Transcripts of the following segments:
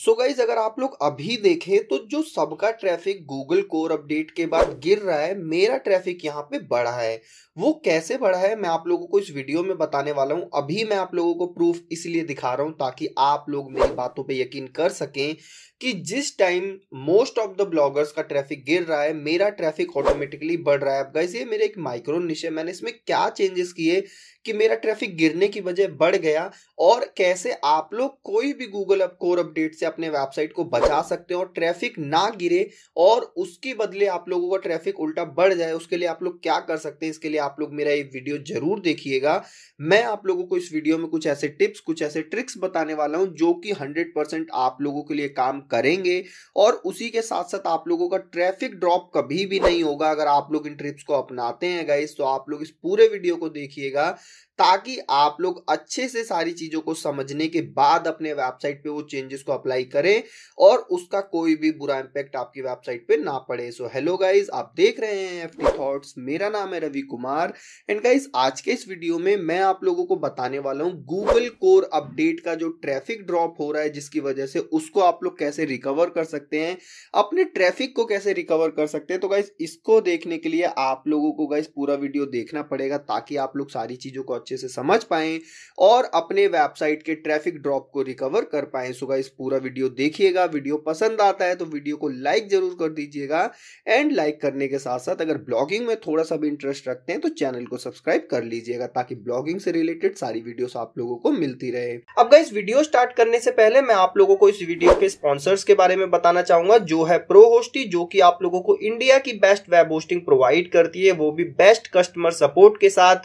सो so guys अगर आप लोग अभी देखें तो जो सबका ट्रैफिक गूगल कोर अपडेट के बाद गिर रहा है मेरा ट्रैफिक यहाँ पे बढ़ा है वो कैसे बढ़ा है मैं आप लोगों को इस वीडियो में बताने वाला हूँ अभी मैं आप लोगों को प्रूफ इसलिए दिखा रहा हूँ ताकि आप लोग मेरी बातों पे यकीन कर सकें कि जिस time most of the bloggers का ट्रैफिक गिर रहा है मेरा ट्रैफिक ऑटोमेटिकली बढ़ रहा है अब गाइज ये मेरे एक माइक्रो निश है मैंने इसमें क्या चेंजेस किए कि मेरा ट्रैफिक गिरने की वजह बढ़ गया और कैसे आप लोग कोई भी गूगल कोर अपडेट से अपने वेबसाइट को बचा सकते हैं और ट्रैफिक ना गिरे और उसके बदले आप लोगों का ट्रैफिक उल्टा बढ़ जाए उसके लिए आप लोग क्या कर सकते हैं इसके लिए आप लोग मेरा ये वीडियो जरूर देखिएगा मैं आप लोगों को इस वीडियो में कुछ ऐसे टिप्स कुछ ऐसे ट्रिक्स बताने वाला हूँ जो कि हंड्रेड आप लोगों के लिए काम करेंगे और उसी के साथ साथ आप लोगों का ट्रैफिक ड्रॉप कभी भी नहीं होगा अगर आप लोग इन ट्रिप्स को अपनाते हैं गाइस तो आप लोग इस पूरे वीडियो को देखिएगा ताकि आप लोग अच्छे से सारी चीज़ों को समझने के बाद अपने वेबसाइट पे वो चेंजेस को अप्लाई करें और उसका कोई भी बुरा इम्पैक्ट आपकी वेबसाइट पे ना पड़े सो हेलो गाइज आप देख रहे हैं एफ थॉट्स मेरा नाम है रवि कुमार एंड गाइज आज के इस वीडियो में मैं आप लोगों को बताने वाला हूँ गूगल कोर अपडेट का जो ट्रैफिक ड्रॉप हो रहा है जिसकी वजह से उसको आप लोग कैसे रिकवर कर सकते हैं अपने ट्रैफिक को कैसे रिकवर कर सकते हैं तो गाइज इसको देखने के लिए आप लोगों को गाइज पूरा वीडियो देखना पड़ेगा ताकि आप लोग सारी चीज़ों को अच्छे से समझ पाए और अपने वेबसाइट के ट्रैफिक ड्रॉप को रिकवर कर पाएँ सो इस पूरा वीडियो देखिएगा वीडियो पसंद आता है तो वीडियो को लाइक जरूर कर दीजिएगा एंड लाइक करने के साथ साथ अगर ब्लॉगिंग में थोड़ा सा भी इंटरेस्ट रखते हैं तो चैनल को सब्सक्राइब कर लीजिएगा ताकि ब्लॉगिंग से रिलेटेड सारी वीडियोस आप लोगों को मिलती रहे अब गाइस वीडियो स्टार्ट करने से पहले मैं आप लोगों को इस वीडियो के स्पॉन्सर्स के बारे में बताना चाहूंगा जो है प्रो होस्टी जो कि आप लोगों को इंडिया की बेस्ट वेब होस्टिंग प्रोवाइड करती है वो भी बेस्ट कस्टमर सपोर्ट के साथ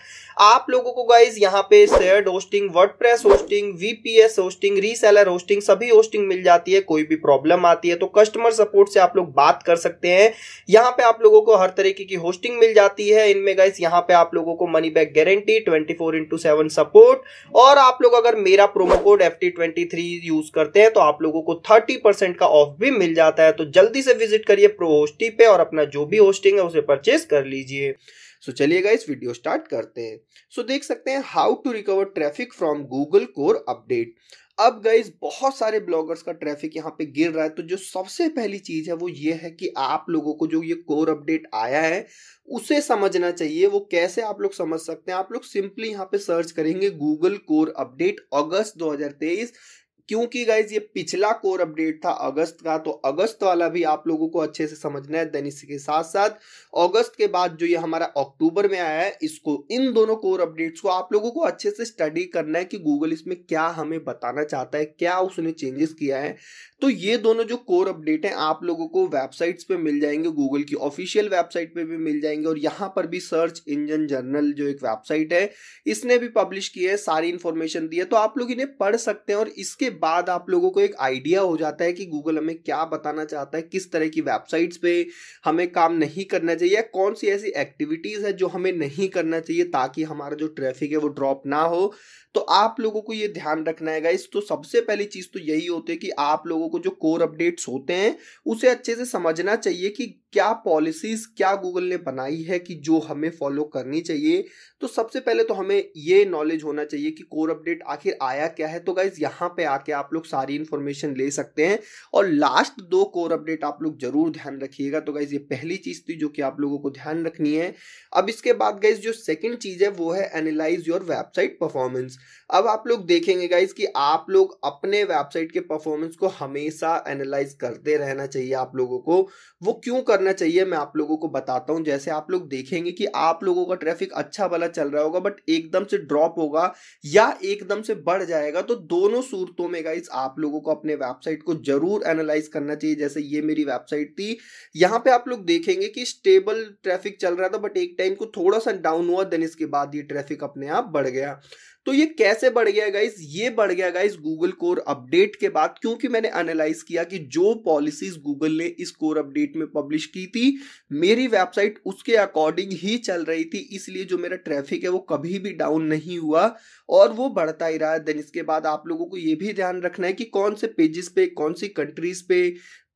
आप लोगों को गाइज यहाँ पे shared hosting WordPress hosting VPS hosting reseller hosting सभी होस्टिंग मिल जाती है कोई भी प्रॉब्लम आती है तो कस्टमर सपोर्ट से आप लोग बात कर सकते हैं यहाँ पे आप लोगों को हर तरीके की होस्टिंग मिल जाती है इनमें गाइज यहाँ पे आप लोगों को money back guarantee twenty four into seven support और आप लोग अगर मेरा प्रोमो कोड एफ यूज करते हैं तो आप लोगों को थर्टी का ऑफ भी मिल जाता है तो जल्दी से विजिट करिए प्रो होस्टी पे और अपना जो भी होस्टिंग है उसे परचेज कर लीजिए सो so, चलिएगा इस वीडियो स्टार्ट करते हैं सो so, देख सकते हैं how to recover traffic from Google core update अब गाइज बहुत सारे ब्लॉगर्स का ट्रैफिक यहाँ पे गिर रहा है तो जो सबसे पहली चीज़ है वो ये है कि आप लोगों को जो ये कोर अपडेट आया है उसे समझना चाहिए वो कैसे आप लोग समझ सकते हैं आप लोग सिंपली यहाँ पे सर्च करेंगे गूगल कोर अपडेट अगस्त 2023 क्योंकि गाइज ये पिछला कोर अपडेट था अगस्त का तो अगस्त वाला भी आप लोगों को अच्छे से समझना है देन इसके साथ साथ अगस्त के बाद जो ये हमारा अक्टूबर में आया है इसको इन दोनों कोर अपडेट्स को आप लोगों को अच्छे से स्टडी करना है कि गूगल इसमें क्या हमें बताना चाहता है क्या उसने चेंजेस किया है तो ये दोनों जो कोर अपडेट हैं आप लोगों को वेबसाइट्स पे मिल जाएंगे गूगल की ऑफिशियल वेबसाइट पे भी मिल जाएंगे और यहाँ पर भी सर्च इंजन जर्नल जो एक वेबसाइट है इसने भी पब्लिश किया है सारी इंफॉर्मेशन दी है तो आप लोग इन्हें पढ़ सकते हैं और इसके बाद आप लोगों को एक आइडिया हो जाता है कि गूगल हमें क्या बताना चाहता है किस तरह की वेबसाइट्स पे हमें काम नहीं करना चाहिए कौन सी ऐसी एक्टिविटीज़ है जो हमें नहीं करना चाहिए ताकि हमारा जो ट्रैफिक है वो ड्रॉप ना हो तो आप लोगों को ये ध्यान रखना है इस तो सबसे पहली चीज़ तो यही होती है कि आप लोगों को जो कोर अपडेट्स होते हैं उसे अच्छे से समझना चाहिए कि क्या पॉलिसीज़ क्या गूगल ने बनाई है कि जो हमें फॉलो करनी चाहिए तो सबसे पहले तो हमें ये नॉलेज होना चाहिए कि कोर अपडेट आखिर आया क्या है तो गाइज यहाँ पे आ जाके आप लोग सारी इन्फॉर्मेशन ले सकते हैं और लास्ट दो कोर अपडेट आप लोग जरूर ध्यान रखिएगा तो गाइज ये पहली चीज थी जो कि आप लोगों को ध्यान रखनी है अब इसके बाद गाइज जो सेकेंड चीज है वो है एनालाइज योर वेबसाइट परफॉर्मेंस अब आप लोग देखेंगे गाइज कि आप लोग अपने वेबसाइट के परफॉर्मेंस को हमेशा एनालाइज करते रहना चाहिए आप लोगों को वो क्यों करना चाहिए मैं आप लोगों को बताता हूँ जैसे आप लोग देखेंगे कि आप लोगों का ट्रैफिक अच्छा वाला चल रहा होगा बट एकदम से ड्रॉप होगा या एकदम से बढ़ जाएगा तो दोनों सूरतों में गाइज आप लोगों को अपने वेबसाइट को जरूर एनालाइज करना चाहिए जैसे ये मेरी वेबसाइट थी यहाँ पे आप लोग देखेंगे कि स्टेबल ट्रैफिक चल रहा था बट एक टाइम को थोड़ा सा डाउन हुआ देन इसके बाद ये ट्रैफिक अपने आप बढ़ गया तो ये कैसे बढ़ गया गाइस ये बढ़ गया गाइस गूगल कोर अपडेट के बाद क्योंकि मैंने एनालाइज किया कि जो पॉलिसीज गूगल ने इस कोर अपडेट में पब्लिश की थी मेरी वेबसाइट उसके अकॉर्डिंग ही चल रही थी इसलिए जो मेरा ट्रैफिक है वो कभी भी डाउन नहीं हुआ और वो बढ़ता ही रहा देन इसके बाद आप लोगों को ये भी ध्यान रखना है कि कौन से पेजेस पे कौन सी कंट्रीज पे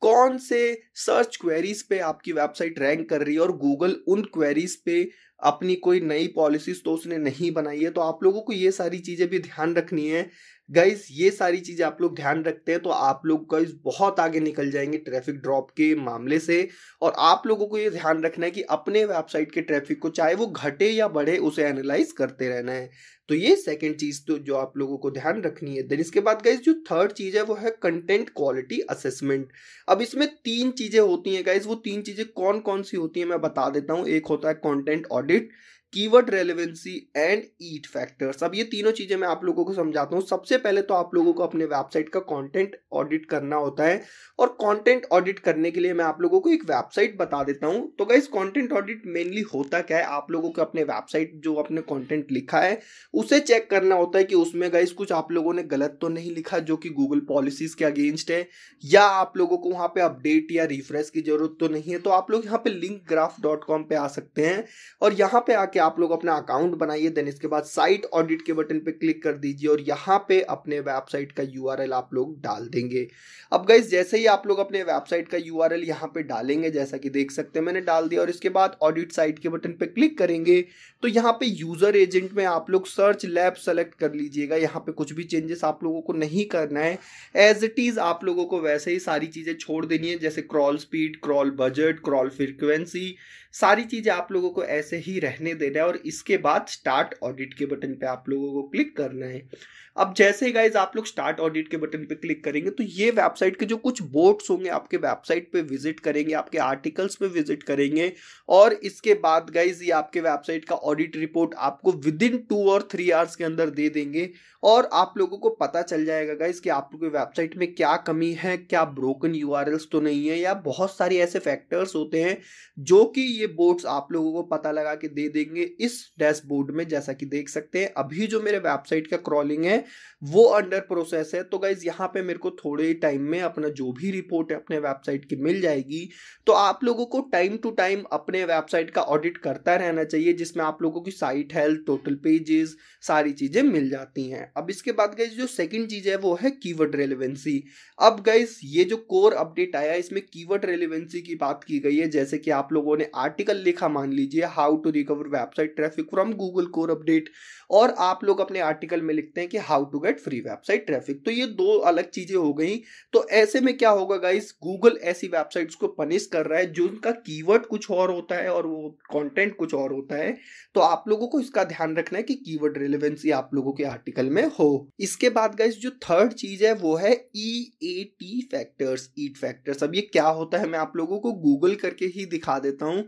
कौन से सर्च क्वेरीज पे आपकी वेबसाइट रैंक कर रही है और गूगल उन क्वेरीज पे अपनी कोई नई पॉलिसीज तो उसने नहीं बनाई है तो आप लोगों को ये सारी चीज़ें भी ध्यान रखनी है गाइज ये सारी चीज़ें आप लोग ध्यान रखते हैं तो आप लोग गाइज बहुत आगे निकल जाएंगे ट्रैफिक ड्रॉप के मामले से और आप लोगों को ये ध्यान रखना है कि अपने वेबसाइट के ट्रैफिक को चाहे वो घटे या बढ़े उसे एनालाइज करते रहना है तो ये सेकेंड चीज़ तो जो आप लोगों को ध्यान रखनी है देन इसके बाद गाइज जो थर्ड चीज़ है वो है कंटेंट क्वालिटी असेसमेंट अब इसमें तीन चीज़ें होती हैं गाइज वो तीन चीज़ें कौन कौन सी होती है मैं बता देता हूँ एक होता है content audit keyword relevancy and EAT factors अब ये तीनों चीज़ें मैं आप लोगों को समझाता हूँ सबसे पहले तो आप लोगों को अपने वेबसाइट का कंटेंट ऑडिट करना होता है और कंटेंट ऑडिट करने के लिए मैं आप लोगों को एक वेबसाइट बता देता हूँ तो गाइज कंटेंट ऑडिट मेनली होता क्या है आप लोगों को अपने वेबसाइट जो अपने कॉन्टेंट लिखा है उसे चेक करना होता है कि उसमें गाइज कुछ आप लोगों ने गलत तो नहीं लिखा जो कि गूगल पॉलिसीज के अगेंस्ट है या आप लोगों को वहाँ पे अपडेट या रिफ्रेश की जरूरत तो नहीं है तो आप लोग यहाँ पे लिंक ग्राफ डॉट कॉम पे आ सकते हैं और यहाँ पे आके जाके आप लोग अपना अकाउंट बनाइए देन इसके बाद साइट ऑडिट के बटन पे क्लिक कर दीजिए और यहाँ पे अपने वेबसाइट का यू आप लोग डाल देंगे अब गाइज जैसे ही आप लोग अपने वेबसाइट का यू आर एल यहाँ पे डालेंगे जैसा कि देख सकते हैं मैंने डाल दिया और इसके बाद ऑडिट साइट के बटन पे क्लिक करेंगे तो यहाँ पे यूजर एजेंट में आप लोग सर्च लैब सेलेक्ट कर लीजिएगा यहाँ पे कुछ भी चेंजेस आप लोगों को नहीं करना है एज इट इज आप लोगों को वैसे ही सारी चीजें छोड़ देनी है जैसे crawl speed crawl budget crawl frequency सारी चीजें आप लोगों को ऐसे ही रहने दें देना है और इसके बाद स्टार्ट ऑडिट के बटन पे आप लोगों को क्लिक करना है अब जैसे गाइज आप लोग स्टार्ट ऑडिट के बटन पे क्लिक करेंगे तो ये वेबसाइट के जो कुछ बोर्ड्स होंगे आपके वेबसाइट पे विजिट करेंगे आपके आर्टिकल्स पे विजिट करेंगे और इसके बाद गाइज ये आपके वेबसाइट का ऑडिट रिपोर्ट आपको विद इन टू और थ्री आवर्स के अंदर दे देंगे और आप लोगों को पता चल जाएगा गाइज कि आप लोगों वेबसाइट में क्या कमी है क्या ब्रोकन यू तो नहीं है या बहुत सारे ऐसे फैक्टर्स होते हैं जो कि ये बोर्ड्स आप लोगों को पता लगा के दे देंगे करेंगे इस डैशबोर्ड में जैसा कि देख सकते हैं अभी जो मेरे वेबसाइट का क्रॉलिंग है वो अंडर प्रोसेस है तो गाइज यहाँ पे मेरे को थोड़े टाइम में अपना जो भी रिपोर्ट है अपने वेबसाइट की मिल जाएगी तो आप लोगों को टाइम टू टाइम अपने वेबसाइट का ऑडिट करता रहना चाहिए जिसमें आप लोगों की साइट हेल्थ टोटल पेजेस सारी चीज़ें मिल जाती हैं अब इसके बाद गाइज जो सेकेंड चीज़ है वो है कीवर्ड रेलिवेंसी अब गाइज ये जो कोर अपडेट आया इसमें कीवर्ड रेलिवेंसी की बात की गई है जैसे कि आप लोगों ने आर्टिकल लिखा मान लीजिए how to recover web website traffic from Google core update और आप लोग अपने आर्टिकल में लिखते हैं कि how to get free website traffic तो ये दो अलग चीजें हो गई तो ऐसे में क्या होगा गाइस गूगल ऐसी वेबसाइट्स को पनिश कर रहा है जो उनका कीवर्ड कुछ और होता है और वो कॉन्टेंट कुछ और होता है तो आप लोगों को इसका ध्यान रखना है कि कीवर्ड रिलेवेंसी आप लोगों के आर्टिकल में हो इसके बाद गाइस जो थर्ड चीज है वो है E A T factors EAT factors अब ये क्या होता है मैं आप लोगों को गूगल करके ही दिखा देता हूँ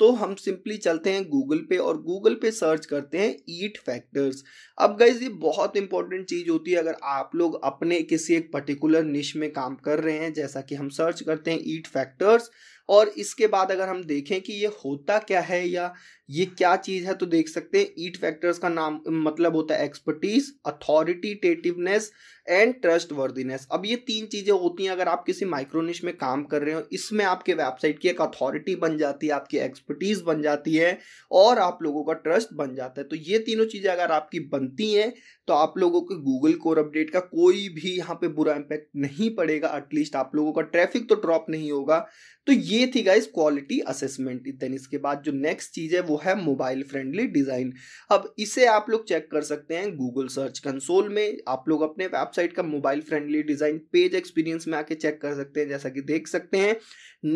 तो हम सिंपली चलते हैं गूगल पे और गूगल पे सर्च करते हैं ईट फैक्टर्स अब गाइज ये बहुत इंपॉर्टेंट चीज़ होती है अगर आप लोग अपने किसी एक पर्टिकुलर निश में काम कर रहे हैं जैसा कि हम सर्च करते हैं ईट फैक्टर्स और इसके बाद अगर हम देखें कि ये होता क्या है या ये क्या चीज़ है तो देख सकते हैं ईट फैक्टर्स का नाम मतलब होता है expertise authoritativeness and trustworthiness अब ये तीन चीज़ें होती हैं अगर आप किसी माइक्रोनिश में काम कर रहे हो इसमें आपके वेबसाइट की एक अथॉरिटी बन जाती है आपकी एक्सपर्टीज बन जाती है और आप लोगों का ट्रस्ट बन जाता है तो ये तीनों चीज़ें अगर आपकी बनती हैं तो आप लोगों के गूगल कोर अपडेट का कोई भी यहाँ पे बुरा इम्पैक्ट नहीं पड़ेगा एटलीस्ट आप लोगों का ट्रैफिक तो ड्रॉप नहीं होगा तो ये थी गाइस क्वालिटी असेसमेंट देन इसके बाद जो नेक्स्ट चीज है वो है मोबाइल फ्रेंडली डिजाइन अब इसे आप लोग चेक कर सकते हैं गूगल सर्च कंसोल में आप लोग अपने वेबसाइट का mobile friendly design page experience में आके चेक कर सकते हैं जैसा कि देख सकते हैं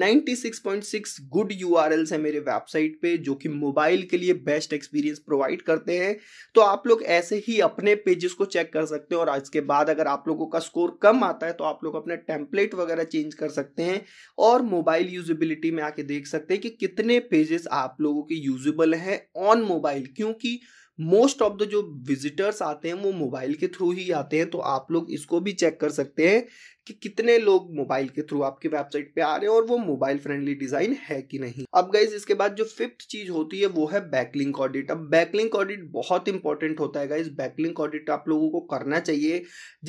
96.6 गुड यू है मेरे वेबसाइट पे जो कि मोबाइल के लिए बेस्ट एक्सपीरियंस प्रोवाइड करते हैं तो आप लोग ऐसे ही अपने पेजेस को चेक कर सकते हैं और आज के बाद अगर आप लोगों का स्कोर कम आता है तो आप लोग अपने टेम्पलेट वगैरह चेंज कर सकते हैं और मोबाइल मोबाइल यूजेबिलिटी में आके देख सकते हैं कि कितने पेजेस आप लोगों के यूजेबल हैं ऑन मोबाइल क्योंकि मोस्ट ऑफ द जो विजिटर्स आते हैं वो मोबाइल के थ्रू ही आते हैं तो आप लोग इसको भी चेक कर सकते हैं कि कितने लोग मोबाइल के थ्रू आपकी वेबसाइट पे आ रहे हैं और वो मोबाइल फ्रेंडली डिजाइन है कि नहीं अब गाइज इसके बाद जो फिफ्थ चीज होती है वो है बैकलिंक ऑडिट अब बैकलिंक ऑडिट बहुत इंपॉर्टेंट होता है गाइज बैकलिंक ऑडिट आप लोगों को करना चाहिए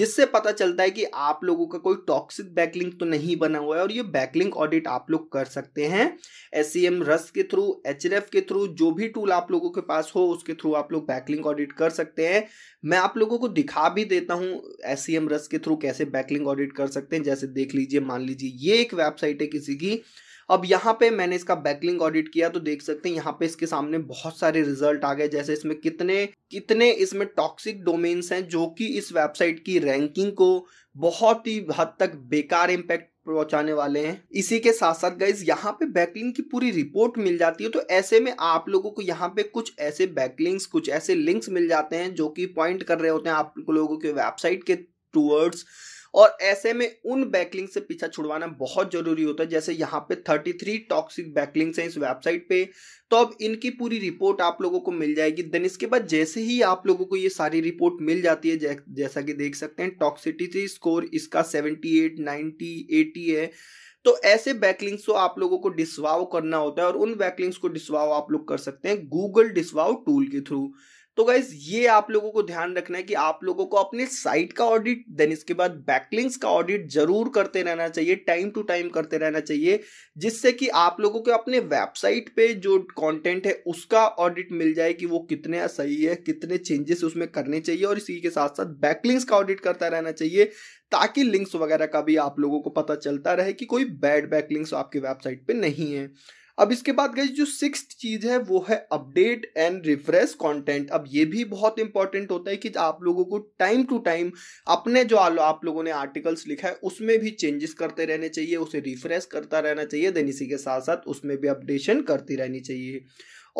जिससे पता चलता है कि आप लोगों का कोई टॉक्सिक बैकलिंक तो नहीं बना हुआ है और ये बैकलिंक ऑडिट आप लोग कर सकते हैं एस सी एम रस के थ्रू एच के थ्रू जो भी टूल आप लोगों के पास हो उसके थ्रू आप लोग बैकलिंक ऑडिट कर सकते हैं मैं आप लोगों को दिखा भी देता हूँ एस e रस के थ्रू कैसे बैकलिंग ऑडिट कर सकते हैं जैसे देख लीजिए मान लीजिए ये एक वेबसाइट है किसी की अब यहाँ पे मैंने इसका बैकलिंग ऑडिट किया तो देख सकते हैं यहाँ पे इसके सामने बहुत सारे रिजल्ट आ गए जैसे इसमें कितने कितने इसमें टॉक्सिक डोमेन्स हैं जो कि इस वेबसाइट की रैंकिंग को बहुत ही हद तक बेकार इम्पैक्ट पहुंचाने वाले हैं इसी के साथ साथ गाइज यहाँ पे बैकलिंग की पूरी रिपोर्ट मिल जाती है तो ऐसे में आप लोगों को यहाँ पे कुछ ऐसे बैकलिंग्स कुछ ऐसे लिंक्स मिल जाते हैं जो कि पॉइंट कर रहे होते हैं आप लोगों के वेबसाइट के टूवर्ड्स और ऐसे में उन बैकलिंग से पीछा छुड़वाना बहुत जरूरी होता है जैसे यहाँ पे 33 टॉक्सिक बैकलिंग्स हैं इस वेबसाइट पे तो अब इनकी पूरी रिपोर्ट आप लोगों को मिल जाएगी देन इसके बाद जैसे ही आप लोगों को ये सारी रिपोर्ट मिल जाती है जै, जैसा कि देख सकते हैं टॉक्सिटी स्कोर इसका 78 90 80 है तो ऐसे बैकलिंग्स को आप लोगों को डिसवाव करना होता है और उन बैकलिंग्स को डिसवाव आप लोग कर सकते हैं गूगल डिसवाव टूल के थ्रू तो गाइज ये आप लोगों को ध्यान रखना है कि आप लोगों को अपने साइट का ऑडिट देन इसके बाद बैकलिंग्स का ऑडिट जरूर करते रहना चाहिए टाइम टू टाइम करते रहना चाहिए जिससे कि आप लोगों को अपने वेबसाइट पे जो कंटेंट है उसका ऑडिट मिल जाए कि वो कितने सही है कितने चेंजेस उसमें करने चाहिए और इसी के साथ साथ बैकलिंग्स का ऑडिट करता रहना चाहिए ताकि लिंक्स वगैरह का भी आप लोगों को पता चलता रहे कि कोई बैड बैकलिंग्स आपकी वेबसाइट पे नहीं है अब इसके बाद गई जो सिक्स चीज है वो है अपडेट एंड रिफ्रेश कंटेंट अब ये भी बहुत इंपॉर्टेंट होता है कि आप लोगों को टाइम टू टाइम अपने जो आप लोगों ने आर्टिकल्स लिखा है उसमें भी चेंजेस करते रहने चाहिए उसे रिफ्रेश करता रहना चाहिए देन इसी के साथ साथ उसमें भी अपडेशन करती रहनी चाहिए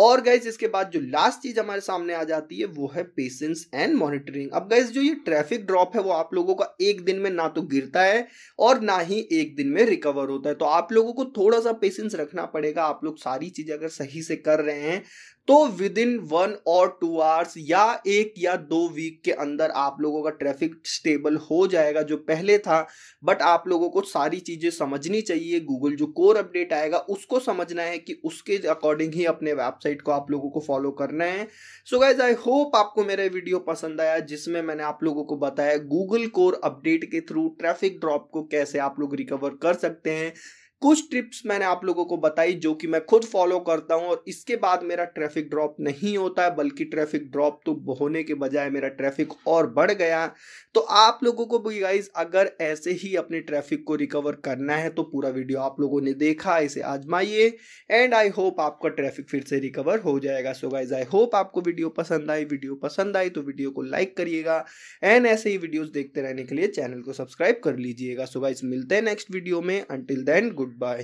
और गाइज इसके बाद जो लास्ट चीज हमारे सामने आ जाती है वो है पेशेंस एंड मॉनिटरिंग अब गाइज जो ये ट्रैफिक ड्रॉप है वो आप लोगों का एक दिन में ना तो गिरता है और ना ही एक दिन में रिकवर होता है तो आप लोगों को थोड़ा सा पेशेंस रखना पड़ेगा आप लोग सारी चीजें अगर सही से कर रहे हैं तो विद इन वन और टू आवर्स या एक या दो वीक के अंदर आप लोगों का ट्रैफिक स्टेबल हो जाएगा जो पहले था बट आप लोगों को सारी चीज़ें समझनी चाहिए गूगल जो कोर अपडेट आएगा उसको समझना है कि उसके अकॉर्डिंग ही अपने वेबसाइट को आप लोगों को फॉलो करना है सो गाइज आई होप आपको मेरा वीडियो पसंद आया जिसमें मैंने आप लोगों को बताया गूगल कोर अपडेट के थ्रू ट्रैफिक ड्रॉप को कैसे आप लोग रिकवर कर सकते हैं कुछ ट्रिप्स मैंने आप लोगों को बताई जो कि मैं खुद फॉलो करता हूं और इसके बाद मेरा ट्रैफिक ड्रॉप नहीं होता है बल्कि ट्रैफिक ड्रॉप तो होने के बजाय मेरा ट्रैफिक और बढ़ गया तो आप लोगों को भी गाइज अगर ऐसे ही अपने ट्रैफिक को रिकवर करना है तो पूरा वीडियो आप लोगों ने देखा इसे आजमाइए एंड आई होप आपका ट्रैफिक फिर से रिकवर हो जाएगा सो गाइज आई होप आपको वीडियो पसंद आई वीडियो पसंद आई तो वीडियो को लाइक करिएगा एंड ऐसे ही वीडियोज देखते रहने के लिए चैनल को सब्सक्राइब कर लीजिएगा सो गाइज मिलते हैं नेक्स्ट वीडियो में अंटिल देन गुड goodbye.